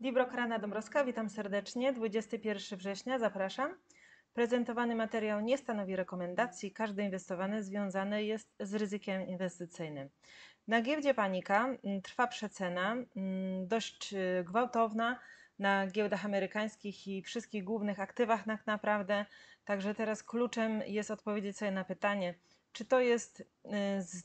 Libro Karana Dąbrowska, witam serdecznie. 21 września, zapraszam. Prezentowany materiał nie stanowi rekomendacji. Każde inwestowane związane jest z ryzykiem inwestycyjnym. Na giełdzie panika mm, trwa przecena, mm, dość y, gwałtowna na giełdach amerykańskich i wszystkich głównych aktywach tak naprawdę. Także teraz kluczem jest odpowiedzieć sobie na pytanie, czy to jest y,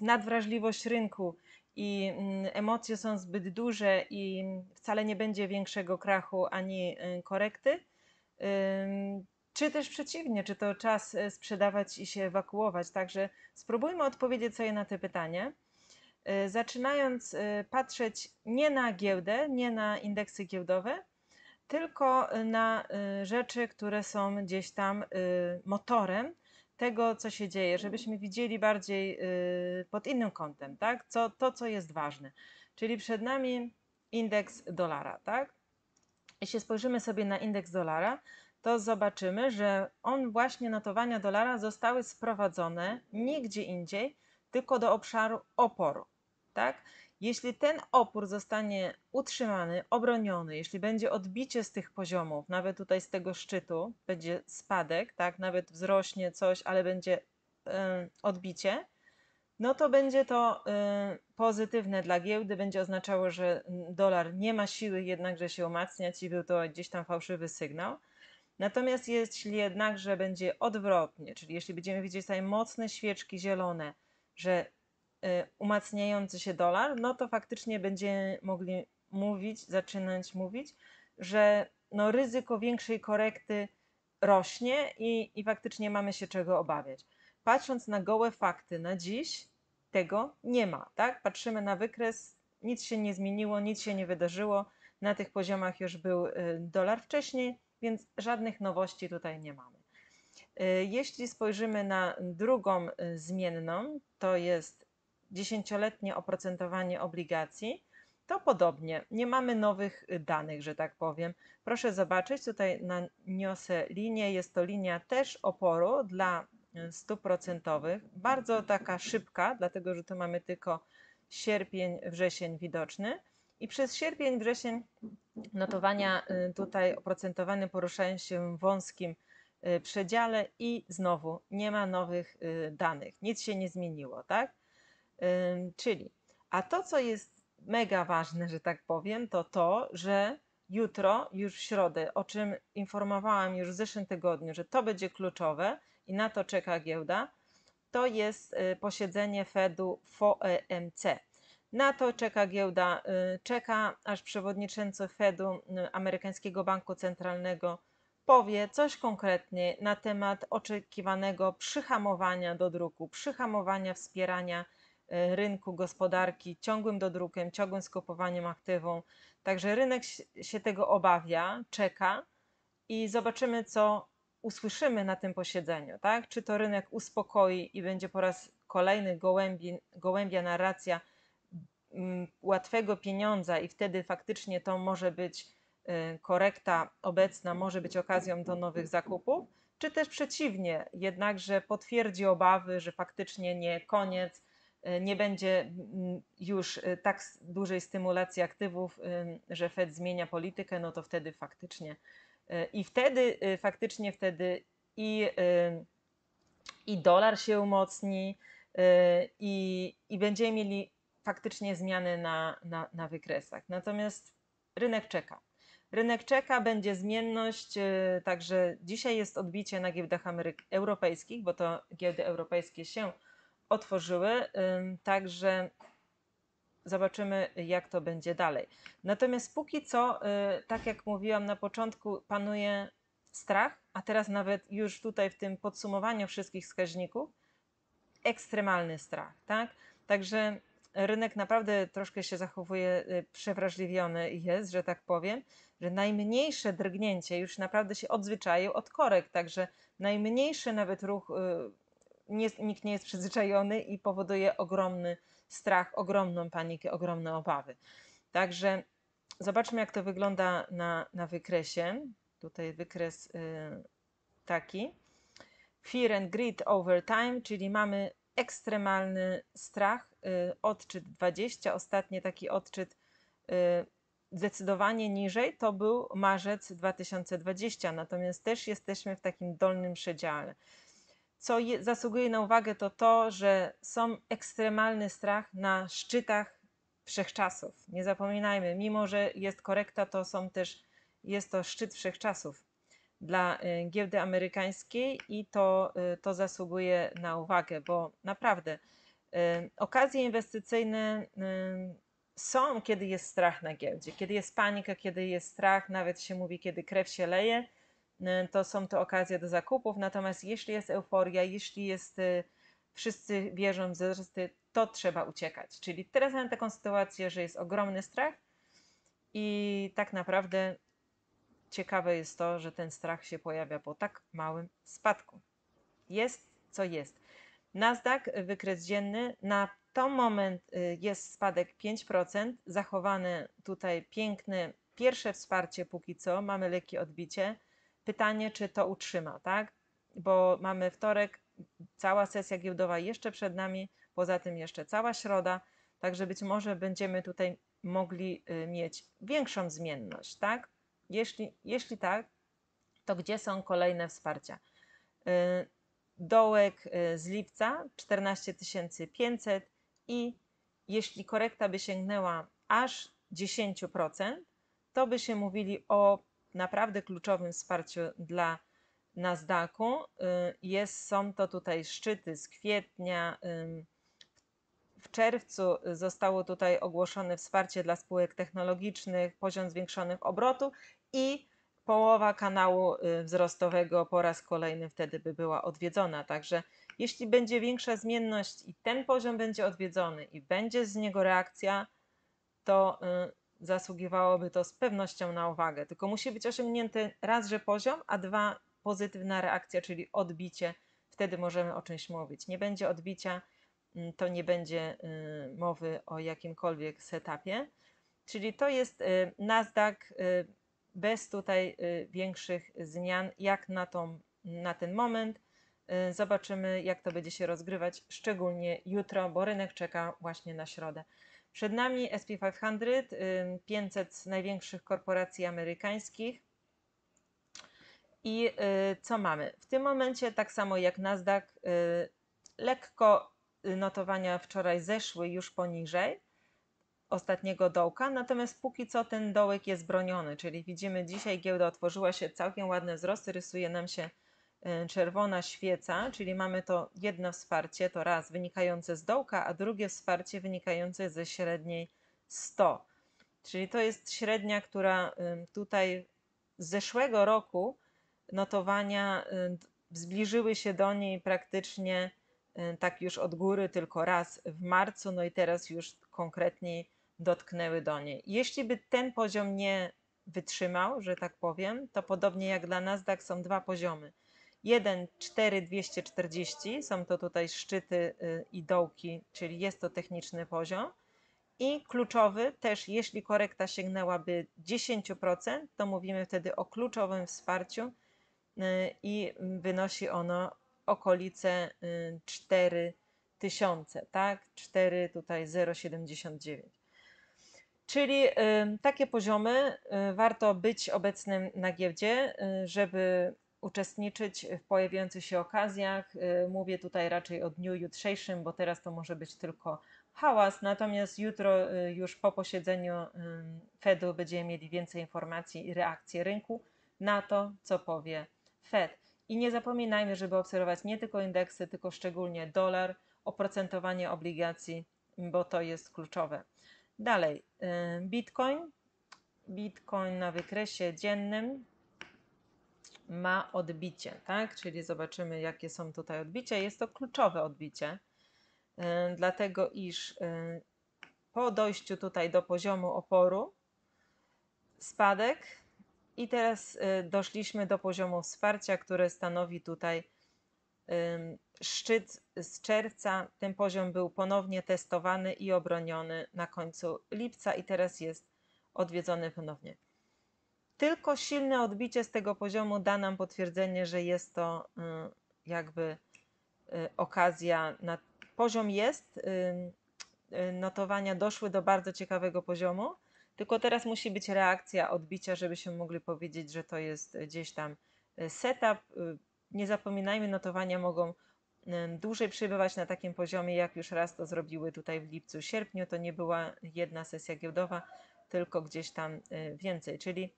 nadwrażliwość rynku i mm, emocje są zbyt duże i wcale nie będzie większego krachu ani y, korekty, czy też przeciwnie, czy to czas y, sprzedawać i się ewakuować. Także spróbujmy odpowiedzieć sobie na te pytanie. Y, zaczynając patrzeć nie na giełdę, nie na indeksy giełdowe, tylko na rzeczy, które są gdzieś tam motorem tego, co się dzieje, mm. żebyśmy widzieli bardziej y, pod innym kątem, tak? Co, to, co jest ważne. Czyli przed nami indeks dolara, tak? Jeśli spojrzymy sobie na indeks dolara, to zobaczymy, że on właśnie notowania dolara zostały sprowadzone nigdzie indziej, tylko do obszaru oporu, tak? Jeśli ten opór zostanie utrzymany, obroniony, jeśli będzie odbicie z tych poziomów, nawet tutaj z tego szczytu, będzie spadek, tak, nawet wzrośnie coś, ale będzie y, odbicie, no to będzie to y, pozytywne dla giełdy, będzie oznaczało, że dolar nie ma siły jednakże się umacniać i był to gdzieś tam fałszywy sygnał. Natomiast jeśli jednakże będzie odwrotnie, czyli jeśli będziemy widzieć tutaj mocne świeczki zielone, że Y, umacniający się dolar, no to faktycznie będziemy mogli mówić, zaczynać mówić, że no ryzyko większej korekty rośnie i, i faktycznie mamy się czego obawiać. Patrząc na gołe fakty na dziś, tego nie ma, tak? Patrzymy na wykres, nic się nie zmieniło, nic się nie wydarzyło. Na tych poziomach już był y, dolar wcześniej, więc żadnych nowości tutaj nie mamy. Y, jeśli spojrzymy na drugą zmienną, to jest dziesięcioletnie oprocentowanie obligacji, to podobnie. Nie mamy nowych y, danych, że tak powiem. Proszę zobaczyć, tutaj naniosę linię. Jest to linia też oporu dla y, stóp procentowych. Bardzo taka szybka, dlatego że tu mamy tylko sierpień, wrzesień widoczny. I przez sierpień, wrzesień notowania y, tutaj oprocentowane poruszają się w wąskim przedziale i znowu nie ma nowych danych. Nic się nie zmieniło, tak? Czyli, a to, co jest mega ważne, że tak powiem, to to, że jutro, już w środę, o czym informowałam już w zeszłym tygodniu, że to będzie kluczowe i na to czeka giełda, to jest y, posiedzenie Fedu FOMC. E na to czeka giełda, y, czeka aż przewodniczący Fedu y, Amerykańskiego Banku Centralnego powie coś konkretnie na temat oczekiwanego przyhamowania do druku, przyhamowania wspierania E, rynku, gospodarki, ciągłym dodrukiem, ciągłym skupowaniem aktywą. Także rynek się tego obawia, czeka i zobaczymy, co usłyszymy na tym posiedzeniu. Tak? Czy to rynek uspokoi i będzie po raz kolejny gołębi, gołębia narracja mm, łatwego pieniądza i wtedy faktycznie to może być e, korekta obecna, może być okazją do nowych zakupów, czy też przeciwnie, jednakże potwierdzi obawy, że faktycznie nie koniec, Y, nie będzie mm, już y, tak dużej stymulacji aktywów, y, że Fed zmienia politykę, no to wtedy faktycznie i wtedy faktycznie wtedy i, i dolar się umocni i, i będziemy mieli faktycznie zmiany na, na, na wykresach. Natomiast rynek czeka. Rynek czeka, będzie zmienność, także dzisiaj jest odbicie na giełdach Ameryk europejskich, bo to giełdy europejskie się otworzyły, także zobaczymy, jak to będzie dalej. Natomiast póki co, y, tak jak mówiłam na początku, panuje strach, a teraz nawet już tutaj w tym podsumowaniu wszystkich wskaźników, ekstremalny strach, tak? Także rynek naprawdę troszkę się zachowuje y, przewrażliwiony jest, że tak powiem, że najmniejsze drgnięcie już naprawdę się odzwyczaił od korek, także najmniejszy nawet ruch y, nie, nikt nie jest przyzwyczajony i powoduje ogromny strach, ogromną panikę, ogromne obawy. Także zobaczmy, jak to wygląda na, na wykresie. Tutaj wykres y, taki. Fear and greed over time, czyli mamy ekstremalny strach, y, odczyt 20, ostatni taki odczyt y, zdecydowanie niżej to był marzec 2020, natomiast też jesteśmy w takim dolnym przedziale co je, zasługuje na uwagę, to to, że są ekstremalny strach na szczytach wszechczasów. Nie zapominajmy, mimo że jest korekta, to są też, jest to szczyt wszechczasów dla y, giełdy amerykańskiej i to, y, to zasługuje na uwagę, bo naprawdę y, okazje inwestycyjne są, kiedy jest strach na giełdzie, kiedy jest panika, kiedy jest strach, nawet się mówi, kiedy krew się leje Y, to są to okazje do zakupów. Natomiast jeśli jest euforia, jeśli jest y, wszyscy wierzą w wzrosty, to trzeba uciekać. Czyli teraz mamy taką sytuację, że jest ogromny strach i tak naprawdę ciekawe jest to, że ten strach się pojawia po tak małym spadku. Jest co jest. Nasdaq, wykres dzienny, na ten moment y, jest spadek 5%, zachowane tutaj piękne pierwsze wsparcie póki co, mamy lekkie odbicie. Pytanie, czy to utrzyma, tak? Bo mamy wtorek, cała sesja giełdowa jeszcze przed nami, poza tym jeszcze cała środa, także być może będziemy tutaj mogli y, mieć większą zmienność, tak? Jeśli, jeśli tak, to gdzie są kolejne wsparcia? Y, dołek y, z lipca 14 500 i jeśli korekta by sięgnęła aż 10%, to by się mówili o naprawdę kluczowym wsparciu dla Nasdaqu. Y, jest, są to tutaj szczyty z kwietnia. W czerwcu zostało tutaj ogłoszone wsparcie dla spółek technologicznych, poziom zwiększonych obrotu i połowa kanału y, wzrostowego po raz kolejny wtedy by była odwiedzona. Także jeśli będzie większa zmienność i ten poziom będzie odwiedzony i będzie z niego reakcja, to y, zasługiwałoby to z pewnością na uwagę. Tylko musi być osiągnięty raz, że poziom, a dwa pozytywna reakcja, czyli odbicie. Wtedy możemy o czymś mówić. Nie będzie odbicia, mm, to nie będzie y, mowy o jakimkolwiek setupie. Czyli to jest y, Nasdaq y, bez tutaj większych zmian, jak na, tą, na ten moment. Zobaczymy, jak to będzie się rozgrywać, szczególnie jutro, bo rynek czeka właśnie na środę. Przed nami SP 500, 500 największych korporacji amerykańskich. I y, co mamy? W tym momencie, tak samo jak Nasdaq, y, lekko y, notowania wczoraj zeszły już poniżej ostatniego dołka, natomiast póki co ten dołek jest broniony, czyli widzimy dzisiaj giełda otworzyła się, całkiem ładne wzrosty, rysuje nam się Y, czerwona świeca, czyli mamy to jedno wsparcie, to raz wynikające z dołka, a drugie wsparcie wynikające ze średniej 100. Czyli to jest średnia, która y, tutaj z zeszłego roku notowania y, zbliżyły się do niej praktycznie tak już od góry tylko raz w marcu, no i teraz już konkretniej dotknęły do niej. Jeśli by ten poziom nie wytrzymał, że tak powiem, to podobnie jak dla Nasdaq tak są dwa poziomy – 1,4240 są to tutaj szczyty y, i dołki, czyli jest to techniczny poziom. I kluczowy też, jeśli korekta sięgnęłaby 10%, to mówimy wtedy o kluczowym wsparciu y, i wynosi ono okolice 4000, y, tak? 4 tutaj 0,79. Czyli takie poziomy warto być obecnym na giełdzie, żeby uczestniczyć w pojawiających się okazjach. Y, mówię tutaj raczej o dniu jutrzejszym, bo teraz to może być tylko hałas, natomiast jutro y, już po posiedzeniu y, Fedu będziemy mieli więcej informacji i reakcji rynku na to, co powie Fed. I nie zapominajmy, żeby obserwować nie tylko indeksy, tylko szczególnie dolar, oprocentowanie obligacji, bo to jest kluczowe. Dalej, Bitcoin. Bitcoin na wykresie dziennym ma odbicie, tak? Czyli zobaczymy, jakie są tutaj odbicia. Jest to kluczowe odbicie, y, dlatego iż y, po dojściu tutaj do poziomu oporu spadek i teraz y, doszliśmy do poziomu wsparcia, które stanowi tutaj szczyt z czerwca. Ten poziom był ponownie testowany i obroniony na końcu lipca i teraz jest odwiedzony ponownie. Tylko silne odbicie z tego poziomu da nam potwierdzenie, że jest to y, jakby y, okazja. Na, poziom jest y, notowania doszły do bardzo ciekawego poziomu, tylko teraz musi być reakcja odbicia, żebyśmy mogli powiedzieć, że to jest gdzieś tam setup. Nie zapominajmy, notowania mogą dłużej przebywać na takim poziomie, jak już raz to zrobiły tutaj w lipcu, sierpniu. To nie była jedna sesja giełdowa, tylko gdzieś tam więcej. Czyli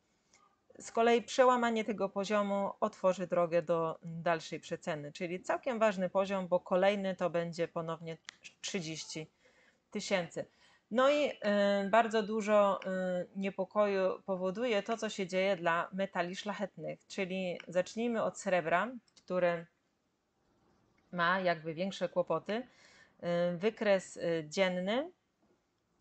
z kolei przełamanie tego poziomu otworzy drogę do dalszej przeceny, czyli całkiem ważny poziom, bo kolejny to będzie ponownie 30 tysięcy. No i y, bardzo dużo y, niepokoju powoduje to, co się dzieje dla metali szlachetnych, czyli zacznijmy od srebra, który ma jakby większe kłopoty. Y, wykres dzienny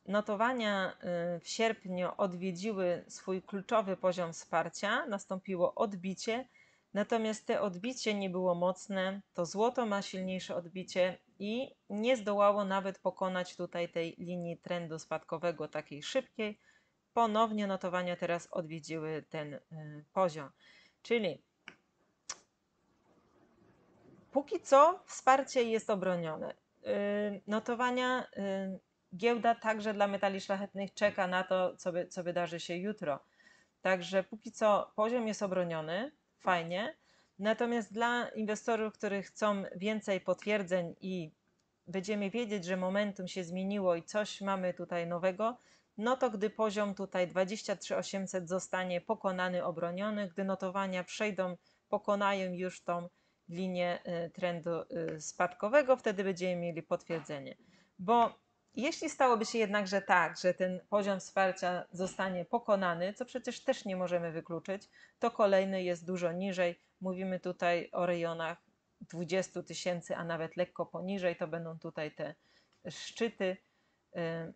Notowania y, w sierpniu odwiedziły swój kluczowy poziom wsparcia, nastąpiło odbicie, natomiast te odbicie nie było mocne, to złoto ma silniejsze odbicie i nie zdołało nawet pokonać tutaj tej linii trendu spadkowego, takiej szybkiej. Ponownie notowania teraz odwiedziły ten y, poziom. Czyli póki co wsparcie jest obronione. Y, notowania giełda także dla metali szlachetnych czeka na to, co, by, co wydarzy się jutro. Także póki co poziom jest obroniony, fajnie. Natomiast dla inwestorów, którzy chcą więcej potwierdzeń i będziemy wiedzieć, że momentum się zmieniło i coś mamy tutaj nowego, no to gdy poziom tutaj 23800 zostanie pokonany, obroniony, gdy notowania przejdą, pokonają już tą linię y, trendu y, spadkowego, wtedy będziemy mieli potwierdzenie. Bo jeśli stałoby się jednakże tak, że ten poziom wsparcia zostanie pokonany, co przecież też nie możemy wykluczyć, to kolejny jest dużo niżej. Mówimy tutaj o rejonach 20 tysięcy, a nawet lekko poniżej. To będą tutaj te szczyty, y,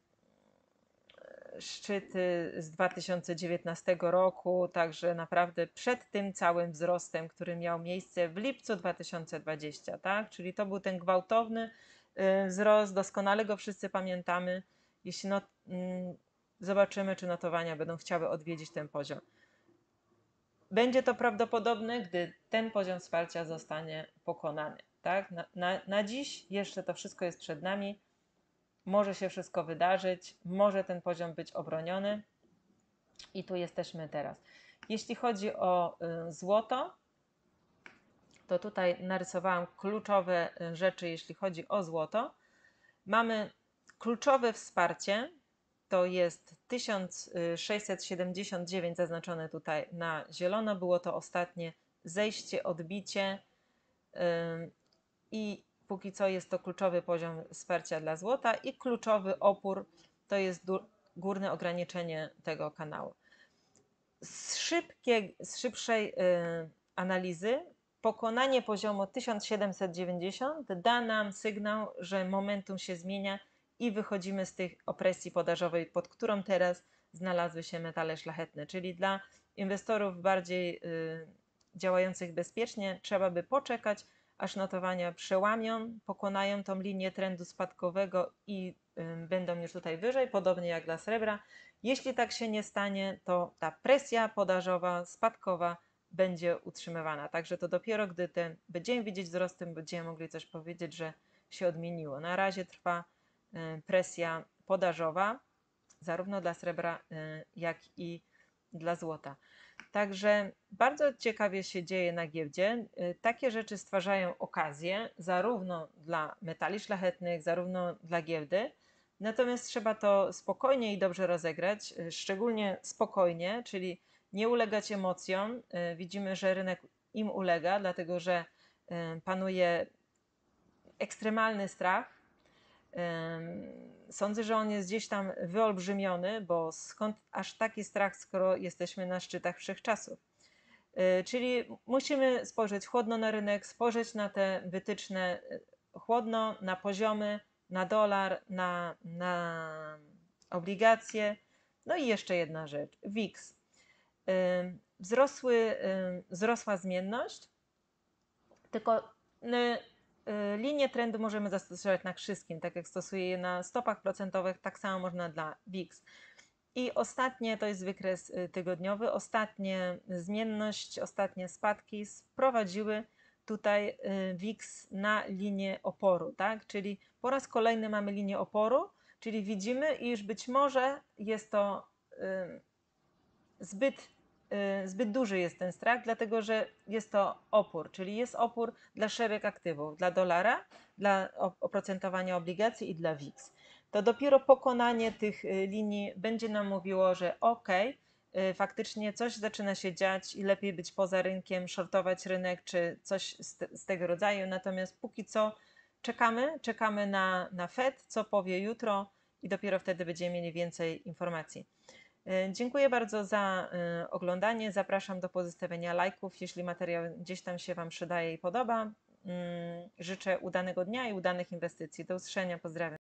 szczyty z 2019 roku. Także naprawdę przed tym całym wzrostem, który miał miejsce w lipcu 2020, tak? Czyli to był ten gwałtowny Y, wzrost, doskonale go wszyscy pamiętamy. Jeśli not, mm, zobaczymy, czy notowania będą chciały odwiedzić ten poziom. Będzie to prawdopodobne, gdy ten poziom wsparcia zostanie pokonany. Tak? Na, na, na dziś jeszcze to wszystko jest przed nami. Może się wszystko wydarzyć, może ten poziom być obroniony i tu jesteśmy teraz. Jeśli chodzi o y, złoto, to tutaj narysowałam kluczowe y, rzeczy, jeśli chodzi o złoto. Mamy kluczowe wsparcie, to jest 1679 zaznaczone tutaj na zielono. Było to ostatnie zejście, odbicie i póki co jest to kluczowy poziom wsparcia dla złota i kluczowy opór to jest górne ograniczenie tego kanału. Z, szybkie, z szybszej y, analizy pokonanie poziomu 1790 da nam sygnał, że momentum się zmienia i wychodzimy z tej opresji podażowej, pod którą teraz znalazły się metale szlachetne. Czyli dla inwestorów bardziej y, działających bezpiecznie trzeba by poczekać, aż notowania przełamią, pokonają tą linię trendu spadkowego i y, będą już tutaj wyżej, podobnie jak dla srebra. Jeśli tak się nie stanie, to ta presja podażowa, spadkowa będzie utrzymywana. Także to dopiero gdy ten, będziemy widzieć wzrost, będziemy mogli coś powiedzieć, że się odmieniło. Na razie trwa y, presja podażowa, zarówno dla srebra, y, jak i dla złota. Także bardzo ciekawie się dzieje na giełdzie. Y, takie rzeczy stwarzają okazję zarówno dla metali szlachetnych, zarówno dla giełdy. Natomiast trzeba to spokojnie i dobrze rozegrać, szczególnie spokojnie, czyli nie ulegać emocjom. E, widzimy, że rynek im ulega, dlatego że e, panuje ekstremalny strach. E, sądzę, że on jest gdzieś tam wyolbrzymiony, bo skąd aż taki strach, skoro jesteśmy na szczytach wszechczasów? Czyli musimy spojrzeć chłodno na rynek, spojrzeć na te wytyczne chłodno, na poziomy, na dolar, na, na obligacje. No i jeszcze jedna rzecz, WIX wzrosły, wzrosła zmienność, tylko y, y, linie trendu możemy zastosować na wszystkim, tak jak stosuję je na stopach procentowych, tak samo można dla WIX. I ostatnie to jest wykres y, tygodniowy. Ostatnie zmienność, ostatnie spadki sprowadziły tutaj WIX na linię oporu, tak? Czyli po raz kolejny mamy linię oporu, czyli widzimy, iż być może jest to zbyt Y, zbyt duży jest ten strach, dlatego że jest to opór, czyli jest opór dla szereg aktywów, dla dolara, dla oprocentowania obligacji i dla WIX. To dopiero pokonanie tych y, linii będzie nam mówiło, że ok, faktycznie coś zaczyna się dziać i lepiej być poza rynkiem, shortować rynek czy coś z, tego rodzaju. Natomiast póki co czekamy, czekamy na, na Fed, co powie jutro i dopiero wtedy będziemy mieli więcej informacji. E, dziękuję bardzo za e, oglądanie. Zapraszam do pozostawienia lajków, jeśli materiał gdzieś tam się Wam przydaje i podoba. Mm, życzę udanego dnia i udanych inwestycji. Do usłyszenia. Pozdrawiam.